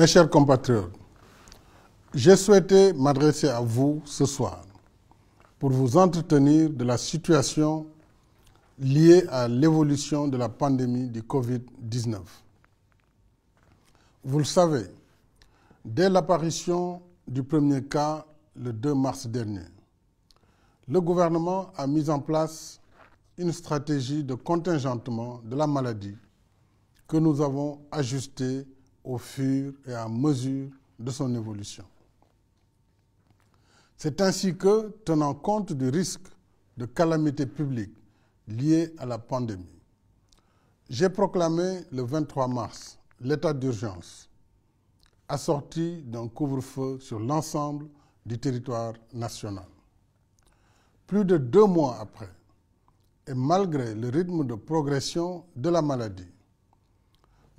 Mes chers compatriotes, j'ai souhaité m'adresser à vous ce soir pour vous entretenir de la situation liée à l'évolution de la pandémie du Covid-19. Vous le savez, dès l'apparition du premier cas le 2 mars dernier, le gouvernement a mis en place une stratégie de contingentement de la maladie que nous avons ajustée au fur et à mesure de son évolution. C'est ainsi que, tenant compte du risque de calamité publique lié à la pandémie, j'ai proclamé le 23 mars l'état d'urgence assorti d'un couvre-feu sur l'ensemble du territoire national. Plus de deux mois après, et malgré le rythme de progression de la maladie,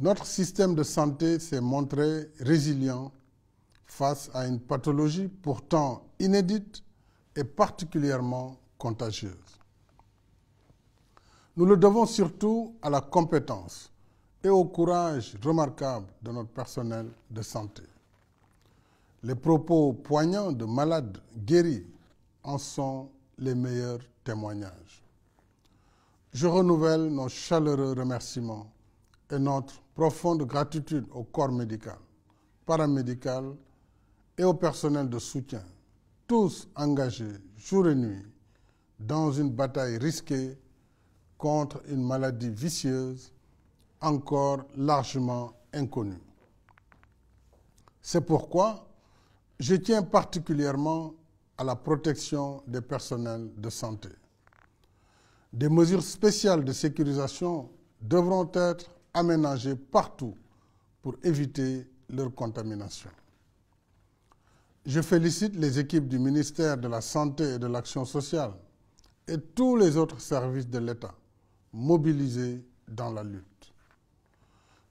notre système de santé s'est montré résilient face à une pathologie pourtant inédite et particulièrement contagieuse. Nous le devons surtout à la compétence et au courage remarquable de notre personnel de santé. Les propos poignants de malades guéris en sont les meilleurs témoignages. Je renouvelle nos chaleureux remerciements et notre profonde gratitude au corps médical, paramédical et au personnel de soutien, tous engagés jour et nuit dans une bataille risquée contre une maladie vicieuse encore largement inconnue. C'est pourquoi je tiens particulièrement à la protection des personnels de santé. Des mesures spéciales de sécurisation devront être aménagés partout pour éviter leur contamination. Je félicite les équipes du ministère de la Santé et de l'Action sociale et tous les autres services de l'État mobilisés dans la lutte.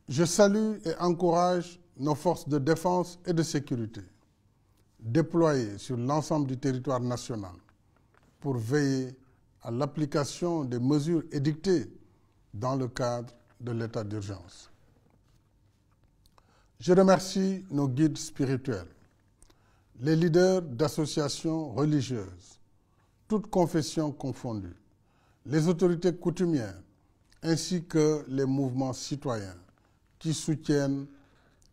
Je salue et encourage nos forces de défense et de sécurité déployées sur l'ensemble du territoire national pour veiller à l'application des mesures édictées dans le cadre de l'état d'urgence. Je remercie nos guides spirituels, les leaders d'associations religieuses, toutes confessions confondues, les autorités coutumières, ainsi que les mouvements citoyens qui soutiennent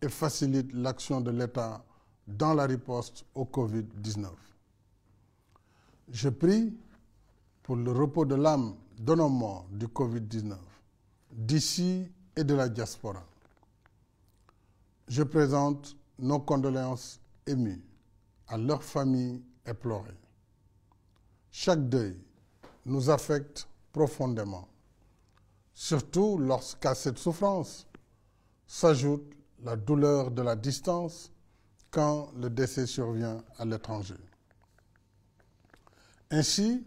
et facilitent l'action de l'État dans la riposte au Covid-19. Je prie pour le repos de l'âme de nos morts du Covid-19 d'ici et de la diaspora. Je présente nos condoléances émues à leurs familles éplorées. Chaque deuil nous affecte profondément, surtout lorsqu'à cette souffrance s'ajoute la douleur de la distance quand le décès survient à l'étranger. Ainsi,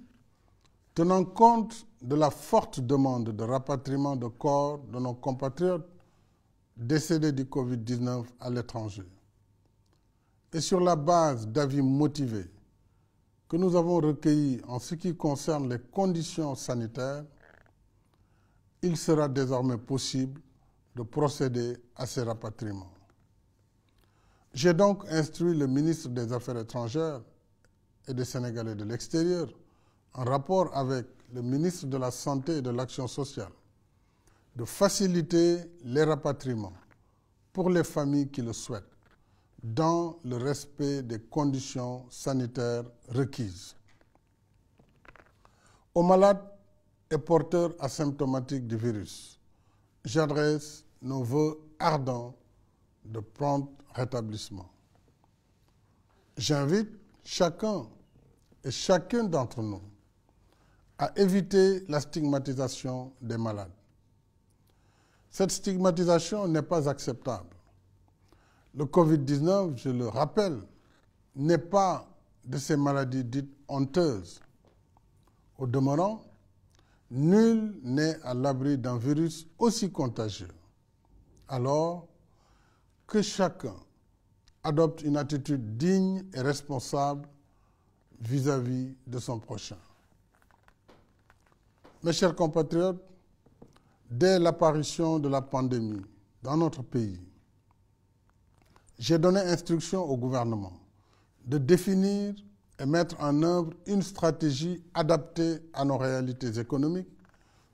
tenant compte de la forte demande de rapatriement de corps de nos compatriotes décédés du Covid-19 à l'étranger et sur la base d'avis motivés que nous avons recueillis en ce qui concerne les conditions sanitaires, il sera désormais possible de procéder à ces rapatriements. J'ai donc instruit le ministre des Affaires étrangères et des Sénégalais de l'extérieur, en rapport avec le ministre de la Santé et de l'Action sociale, de faciliter les rapatriements pour les familles qui le souhaitent, dans le respect des conditions sanitaires requises. Aux malades et porteurs asymptomatiques du virus, j'adresse nos voeux ardents de prompt rétablissement. J'invite chacun et chacun d'entre nous à éviter la stigmatisation des malades. Cette stigmatisation n'est pas acceptable. Le Covid-19, je le rappelle, n'est pas de ces maladies dites honteuses. Au demeurant, nul n'est à l'abri d'un virus aussi contagieux. Alors, que chacun adopte une attitude digne et responsable vis-à-vis -vis de son prochain. Mes chers compatriotes, dès l'apparition de la pandémie dans notre pays, j'ai donné instruction au gouvernement de définir et mettre en œuvre une stratégie adaptée à nos réalités économiques,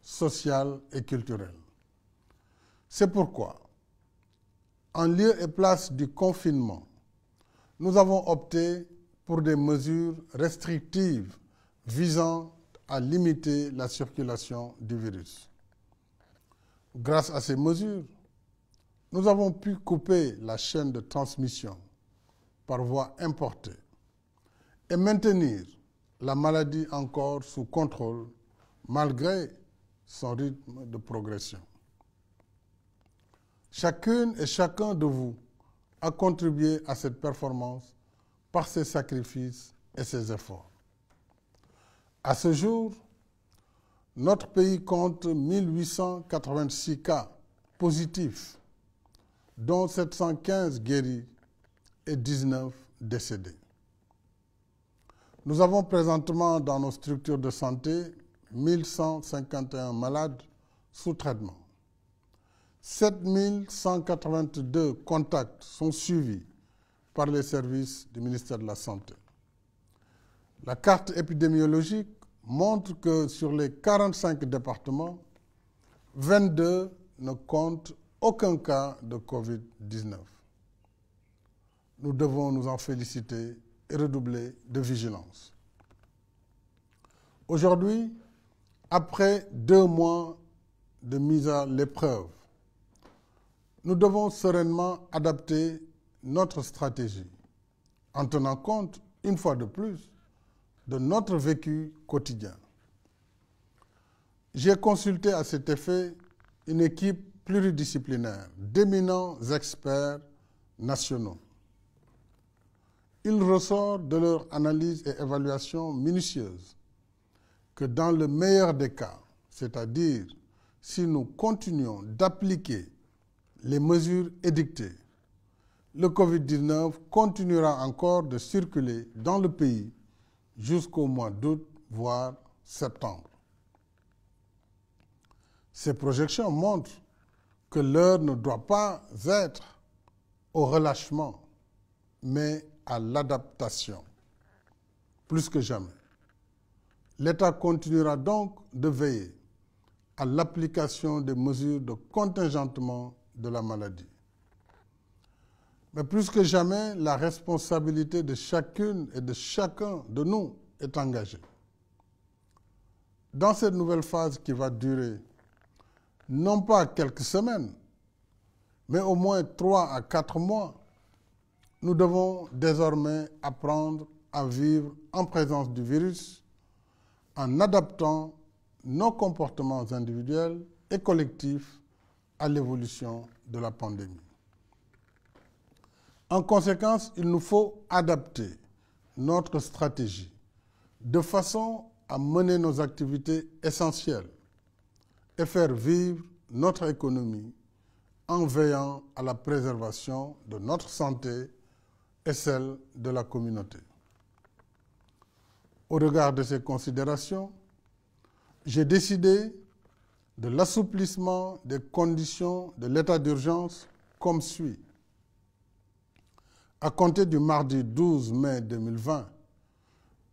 sociales et culturelles. C'est pourquoi, en lieu et place du confinement, nous avons opté pour des mesures restrictives visant à à limiter la circulation du virus. Grâce à ces mesures, nous avons pu couper la chaîne de transmission par voie importée et maintenir la maladie encore sous contrôle malgré son rythme de progression. Chacune et chacun de vous a contribué à cette performance par ses sacrifices et ses efforts. À ce jour, notre pays compte 1886 cas positifs, dont 715 guéris et 19 décédés. Nous avons présentement dans nos structures de santé 1151 malades sous traitement. 7182 contacts sont suivis par les services du ministère de la Santé. La carte épidémiologique montre que sur les 45 départements, 22 ne comptent aucun cas de Covid-19. Nous devons nous en féliciter et redoubler de vigilance. Aujourd'hui, après deux mois de mise à l'épreuve, nous devons sereinement adapter notre stratégie en tenant compte, une fois de plus, de notre vécu quotidien. J'ai consulté à cet effet une équipe pluridisciplinaire d'éminents experts nationaux. Il ressort de leur analyse et évaluation minutieuse que dans le meilleur des cas, c'est-à-dire si nous continuons d'appliquer les mesures édictées, le Covid-19 continuera encore de circuler dans le pays jusqu'au mois d'août, voire septembre. Ces projections montrent que l'heure ne doit pas être au relâchement, mais à l'adaptation, plus que jamais. L'État continuera donc de veiller à l'application des mesures de contingentement de la maladie. Mais plus que jamais, la responsabilité de chacune et de chacun de nous est engagée. Dans cette nouvelle phase qui va durer non pas quelques semaines, mais au moins trois à quatre mois, nous devons désormais apprendre à vivre en présence du virus en adaptant nos comportements individuels et collectifs à l'évolution de la pandémie. En conséquence, il nous faut adapter notre stratégie de façon à mener nos activités essentielles et faire vivre notre économie en veillant à la préservation de notre santé et celle de la communauté. Au regard de ces considérations, j'ai décidé de l'assouplissement des conditions de l'état d'urgence comme suit. À compter du mardi 12 mai 2020,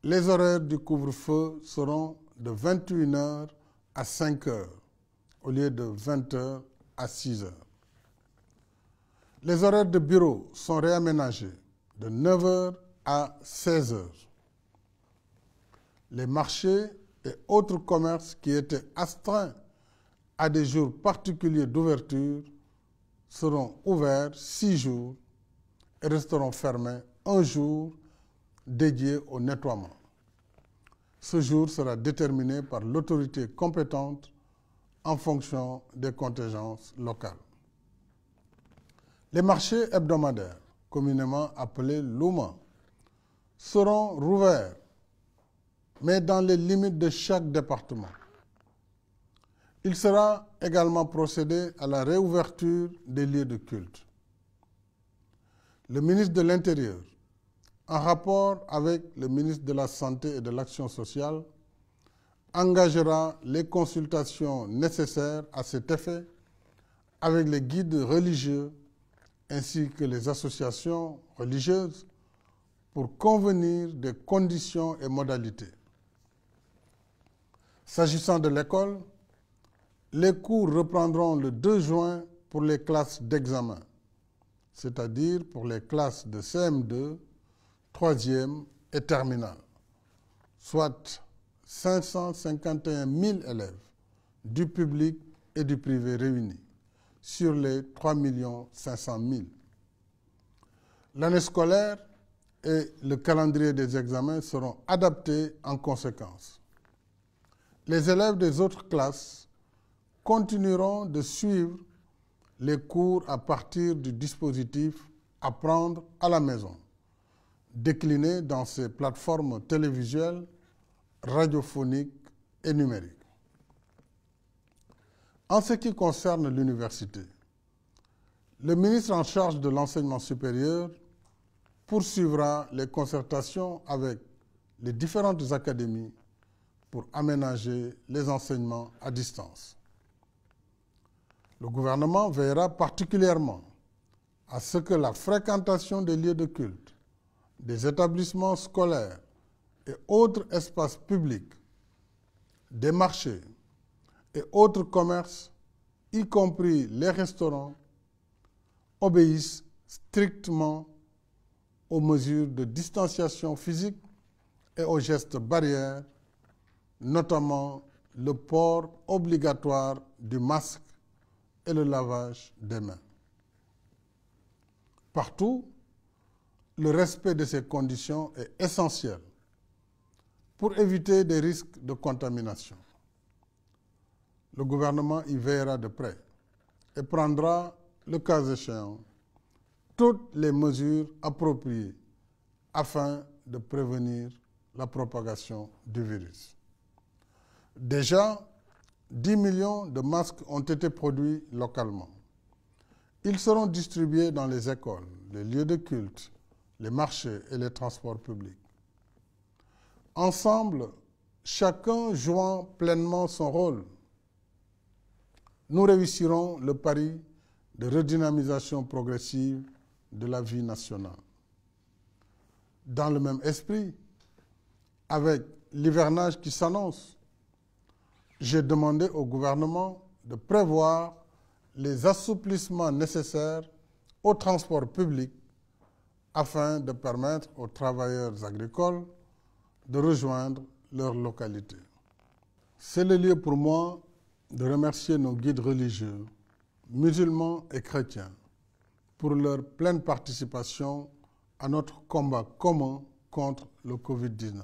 les horaires du couvre-feu seront de 21h à 5h au lieu de 20h à 6h. Les horaires de bureau sont réaménagés de 9h à 16h. Les marchés et autres commerces qui étaient astreints à des jours particuliers d'ouverture seront ouverts six jours resteront fermés un jour dédié au nettoiement. Ce jour sera déterminé par l'autorité compétente en fonction des contingences locales. Les marchés hebdomadaires, communément appelés l'ouman, seront rouverts, mais dans les limites de chaque département. Il sera également procédé à la réouverture des lieux de culte le ministre de l'Intérieur, en rapport avec le ministre de la Santé et de l'Action sociale, engagera les consultations nécessaires à cet effet avec les guides religieux ainsi que les associations religieuses pour convenir des conditions et modalités. S'agissant de l'école, les cours reprendront le 2 juin pour les classes d'examen c'est-à-dire pour les classes de CM2, 3e et terminale, soit 551 000 élèves du public et du privé réunis sur les 3 500 000. L'année scolaire et le calendrier des examens seront adaptés en conséquence. Les élèves des autres classes continueront de suivre les cours à partir du dispositif Apprendre à la maison, décliné dans ses plateformes télévisuelles, radiophoniques et numériques. En ce qui concerne l'université, le ministre en charge de l'enseignement supérieur poursuivra les concertations avec les différentes académies pour aménager les enseignements à distance le gouvernement veillera particulièrement à ce que la fréquentation des lieux de culte, des établissements scolaires et autres espaces publics, des marchés et autres commerces, y compris les restaurants, obéissent strictement aux mesures de distanciation physique et aux gestes barrières, notamment le port obligatoire du masque et le lavage des mains. Partout, le respect de ces conditions est essentiel pour éviter des risques de contamination. Le gouvernement y veillera de près et prendra, le cas échéant, toutes les mesures appropriées afin de prévenir la propagation du virus. Déjà, 10 millions de masques ont été produits localement. Ils seront distribués dans les écoles, les lieux de culte, les marchés et les transports publics. Ensemble, chacun jouant pleinement son rôle, nous réussirons le pari de redynamisation progressive de la vie nationale. Dans le même esprit, avec l'hivernage qui s'annonce, j'ai demandé au gouvernement de prévoir les assouplissements nécessaires au transport public afin de permettre aux travailleurs agricoles de rejoindre leur localité. C'est le lieu pour moi de remercier nos guides religieux, musulmans et chrétiens, pour leur pleine participation à notre combat commun contre le Covid-19.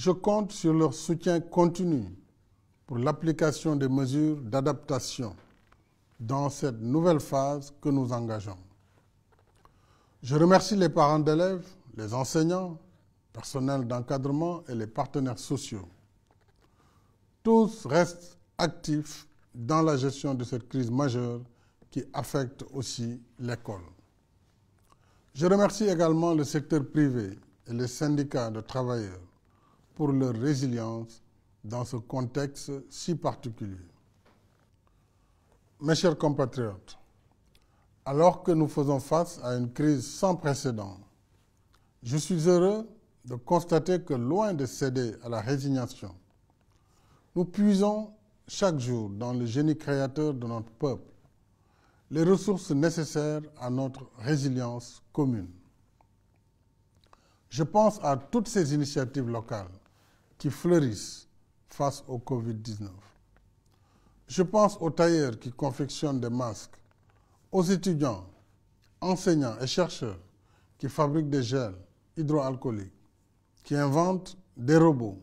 Je compte sur leur soutien continu pour l'application des mesures d'adaptation dans cette nouvelle phase que nous engageons. Je remercie les parents d'élèves, les enseignants, personnel d'encadrement et les partenaires sociaux. Tous restent actifs dans la gestion de cette crise majeure qui affecte aussi l'école. Je remercie également le secteur privé et les syndicats de travailleurs pour leur résilience dans ce contexte si particulier. Mes chers compatriotes, alors que nous faisons face à une crise sans précédent, je suis heureux de constater que loin de céder à la résignation, nous puisons chaque jour dans le génie créateur de notre peuple les ressources nécessaires à notre résilience commune. Je pense à toutes ces initiatives locales qui fleurissent face au Covid-19. Je pense aux tailleurs qui confectionnent des masques, aux étudiants, enseignants et chercheurs qui fabriquent des gels hydroalcooliques, qui inventent des robots,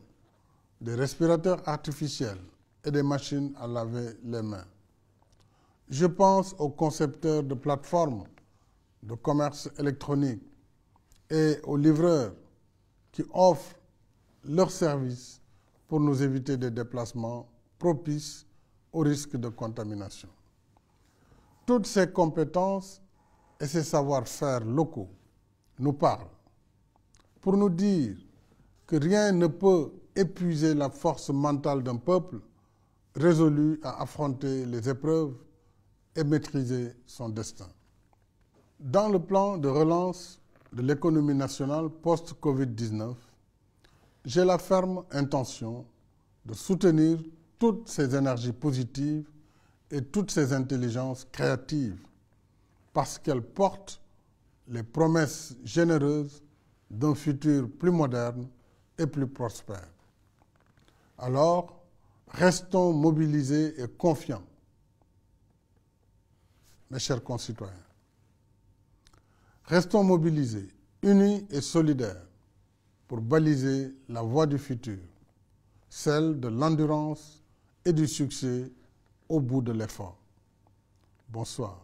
des respirateurs artificiels et des machines à laver les mains. Je pense aux concepteurs de plateformes de commerce électronique et aux livreurs qui offrent leurs services pour nous éviter des déplacements propices au risque de contamination. Toutes ces compétences et ces savoir-faire locaux nous parlent pour nous dire que rien ne peut épuiser la force mentale d'un peuple résolu à affronter les épreuves et maîtriser son destin. Dans le plan de relance de l'économie nationale post-Covid-19, j'ai la ferme intention de soutenir toutes ces énergies positives et toutes ces intelligences créatives parce qu'elles portent les promesses généreuses d'un futur plus moderne et plus prospère. Alors, restons mobilisés et confiants, mes chers concitoyens. Restons mobilisés, unis et solidaires pour baliser la voie du futur, celle de l'endurance et du succès au bout de l'effort. Bonsoir.